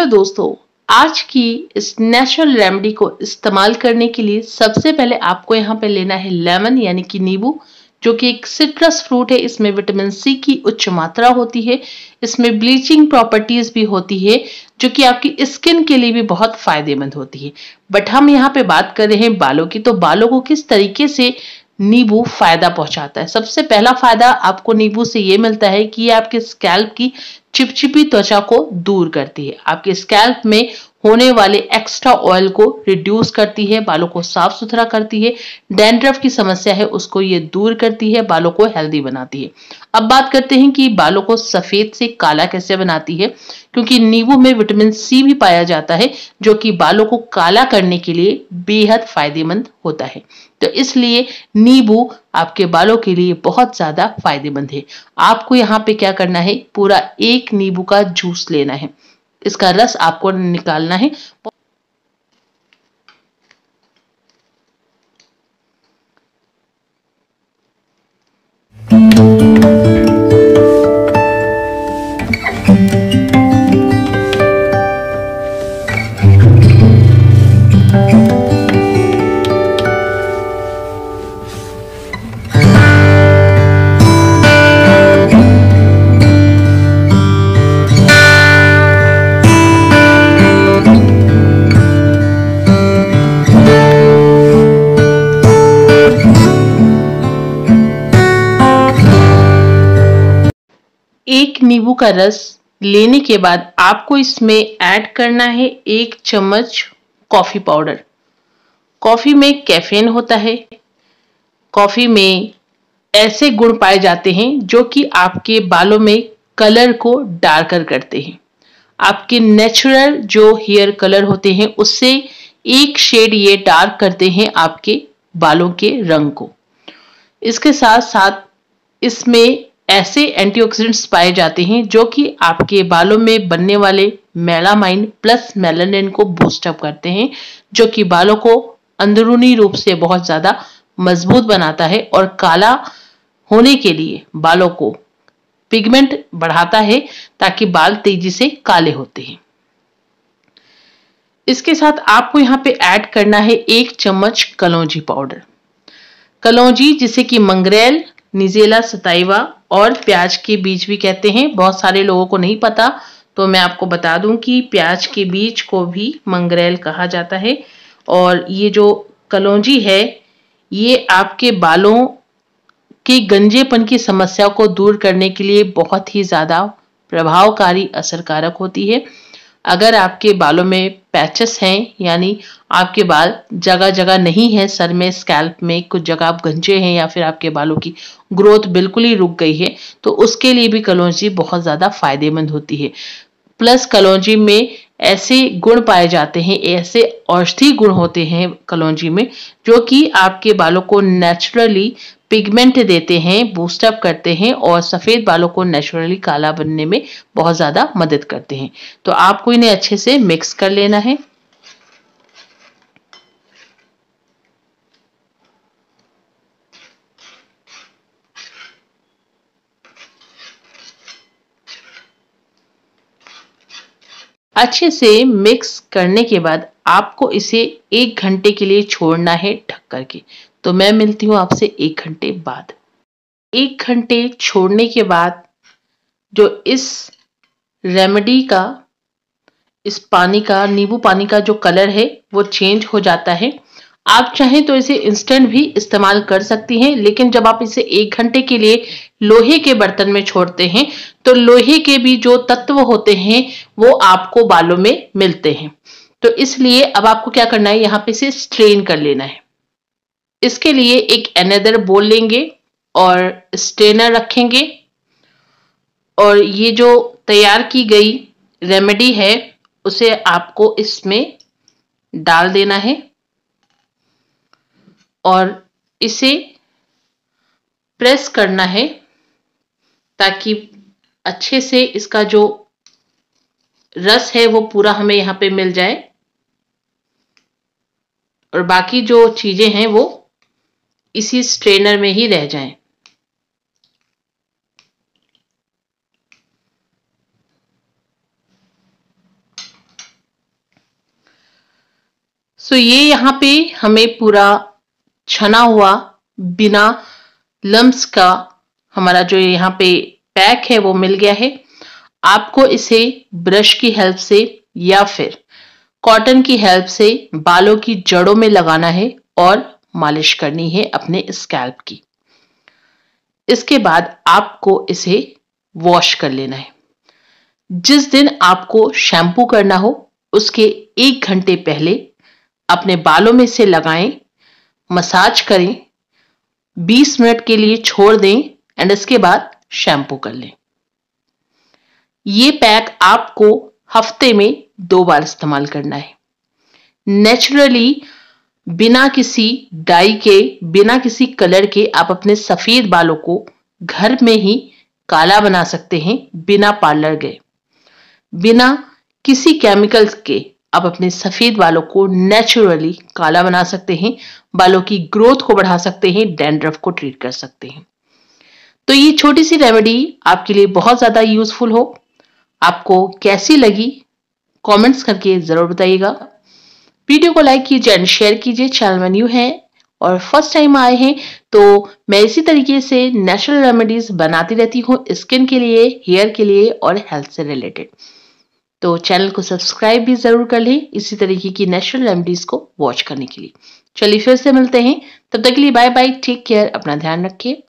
तो दोस्तों आज की इस नेचुरल रेमेडी को इस्तेमाल करने के लिए सबसे पहले आपको यहाँ पे लेना है लेमन यानी कि नींबू जो कि एक सिट्रस फ्रूट है इसमें विटामिन सी की उच्च मात्रा होती है इसमें ब्लीचिंग प्रॉपर्टीज भी होती है जो कि आपकी स्किन के लिए भी बहुत फायदेमंद होती है बट हम यहाँ पे बात कर रहे हैं बालों की तो बालों को किस तरीके से नींबू फायदा पहुंचाता है सबसे पहला फायदा आपको नींबू से ये मिलता है कि ये आपके स्कैल्प की चिपचिपी त्वचा को दूर करती है आपके स्कैल्प में होने वाले एक्स्ट्रा ऑयल को रिड्यूस करती है बालों को साफ सुथरा करती है डेंड्रफ की समस्या है उसको ये दूर करती है बालों को हेल्दी बनाती है अब बात करते हैं कि बालों को सफेद से काला कैसे बनाती है क्योंकि नींबू में विटामिन सी भी पाया जाता है जो कि बालों को काला करने के लिए बेहद फायदेमंद होता है तो इसलिए नींबू आपके बालों के लिए बहुत ज्यादा फायदेमंद है आपको यहाँ पे क्या करना है पूरा एक नींबू का जूस लेना है इसका रस आपको निकालना है एक नींबू का रस लेने के बाद आपको इसमें ऐड करना है एक चम्मच कॉफ़ी पाउडर कॉफ़ी में कैफीन होता है कॉफ़ी में ऐसे गुण पाए जाते हैं जो कि आपके बालों में कलर को डार्कर करते हैं आपके नेचुरल जो हेयर कलर होते हैं उससे एक शेड ये डार्क करते हैं आपके बालों के रंग को इसके साथ साथ इसमें ऐसे एंटीऑक्सीडेंट्स पाए जाते हैं जो कि आपके बालों में बनने वाले मेलामाइन प्लस मेलानिन को बूस्टअप करते हैं जो कि बालों को अंदरूनी रूप से बहुत ज़्यादा मजबूत बनाता है और काला होने के लिए बालों को पिगमेंट बढ़ाता है ताकि बाल तेजी से काले होते हैं इसके साथ आपको यहाँ पे ऐड करना है एक चम्मच कलौजी पाउडर कलौजी जिसे कि मंगरेल निजेला सताइवा और प्याज के बीज भी कहते हैं बहुत सारे लोगों को नहीं पता तो मैं आपको बता दूं कि प्याज के बीज को भी मंगरेल कहा जाता है और ये जो कलौजी है ये आपके बालों के गंजेपन की समस्या को दूर करने के लिए बहुत ही ज़्यादा प्रभावकारी असरकारक होती है अगर आपके बालों में पैचेस हैं यानी आपके बाल जगह जगह नहीं है सर में स्कैल्प में कुछ जगह आप गंजे हैं या फिर आपके बालों की ग्रोथ बिल्कुल ही रुक गई है तो उसके लिए भी कलौजी बहुत ज़्यादा फायदेमंद होती है प्लस कलौजी में ऐसे गुण पाए जाते हैं ऐसे औषधि गुण होते हैं कलौजी में जो कि आपके बालों को नेचुरली पिगमेंट देते हैं बूस्टअप करते हैं और सफ़ेद बालों को नेचुरली काला बनने में बहुत ज़्यादा मदद करते हैं तो आपको इन्हें अच्छे से मिक्स कर लेना है अच्छे से मिक्स करने के बाद आपको इसे एक घंटे के लिए छोड़ना है ढक करके तो मैं मिलती हूँ आपसे एक घंटे बाद एक घंटे छोड़ने के बाद जो इस रेमेडी का इस पानी का नींबू पानी का जो कलर है वो चेंज हो जाता है आप चाहें तो इसे इंस्टेंट भी इस्तेमाल कर सकती हैं लेकिन जब आप इसे एक घंटे के लिए लोहे के बर्तन में छोड़ते हैं तो लोहे के भी जो तत्व होते हैं वो आपको बालों में मिलते हैं तो इसलिए अब आपको क्या करना है यहाँ पे इसे स्ट्रेन कर लेना है इसके लिए एक एनेदर बोल लेंगे और स्ट्रेनर रखेंगे और ये जो तैयार की गई रेमेडी है उसे आपको इसमें डाल देना है और इसे प्रेस करना है ताकि अच्छे से इसका जो रस है वो पूरा हमें यहाँ पे मिल जाए और बाकी जो चीज़ें हैं वो इसी स्ट्रेनर में ही रह जाएं। सो so, ये यहाँ पे हमें पूरा छना हुआ बिना लम्स का हमारा जो यहाँ पे पैक है वो मिल गया है आपको इसे ब्रश की हेल्प से या फिर कॉटन की हेल्प से बालों की जड़ों में लगाना है और मालिश करनी है अपने स्कैल्प की इसके बाद आपको इसे वॉश कर लेना है जिस दिन आपको शैम्पू करना हो उसके एक घंटे पहले अपने बालों में से लगाएं मसाज करें 20 मिनट के लिए छोड़ दें एंड इसके बाद शैम्पू कर लें ये पैक आपको हफ्ते में दो बार इस्तेमाल करना है नेचुरली बिना किसी डाई के बिना किसी कलर के आप अपने सफ़ेद बालों को घर में ही काला बना सकते हैं बिना पार्लर गए बिना किसी केमिकल्स के आप अपने सफेद बालों को नेचुरली काला बना सकते हैं बालों की ग्रोथ को बढ़ा सकते हैं डेंड्रफ को ट्रीट कर सकते हैं तो ये छोटी सी रेमेडी आपके लिए बहुत ज़्यादा यूजफुल हो आपको कैसी लगी कमेंट्स करके ज़रूर बताइएगा वीडियो को लाइक कीजिए एंड शेयर कीजिए चैनल में न्यू है और फर्स्ट टाइम आए हैं तो मैं इसी तरीके से नेचुरल रेमेडीज बनाती रहती हूँ स्किन के लिए हेयर के लिए और हेल्थ से रिलेटेड तो चैनल को सब्सक्राइब भी ज़रूर कर लें इसी तरीके की नेचुरल रेमडीज़ को वॉच करने के लिए चलिए फिर से मिलते हैं तब तक के लिए बाय बाय टेक केयर अपना ध्यान रखिए